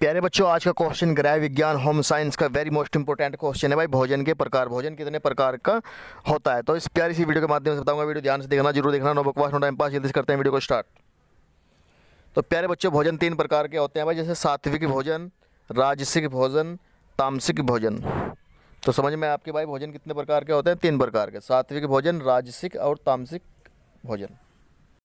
प्यारे बच्चों आज का क्वेश्चन ग्रह विज्ञान होम साइंस का वेरी मोस्ट इंपॉर्टेंट क्वेश्चन है भाई भोजन के प्रकार भोजन कितने प्रकार का होता है तो इस प्यारी सी वीडियो के माध्यम से बताऊंगा वीडियो ध्यान से देखना जरूर देखना नो बकवास नो टाइम पास जल्दी करते हैं वीडियो को स्टार्ट तो प्यारे बच्चों भोजन तीन प्रकार के होते हैं भाई जैसे सात्विक भोजन राजसिक भोजन तामसिक भोजन तो समझ में आपके भाई भोजन कितने प्रकार के होते हैं तीन प्रकार के सात्विक भोजन राजसिक और तामसिक भोजन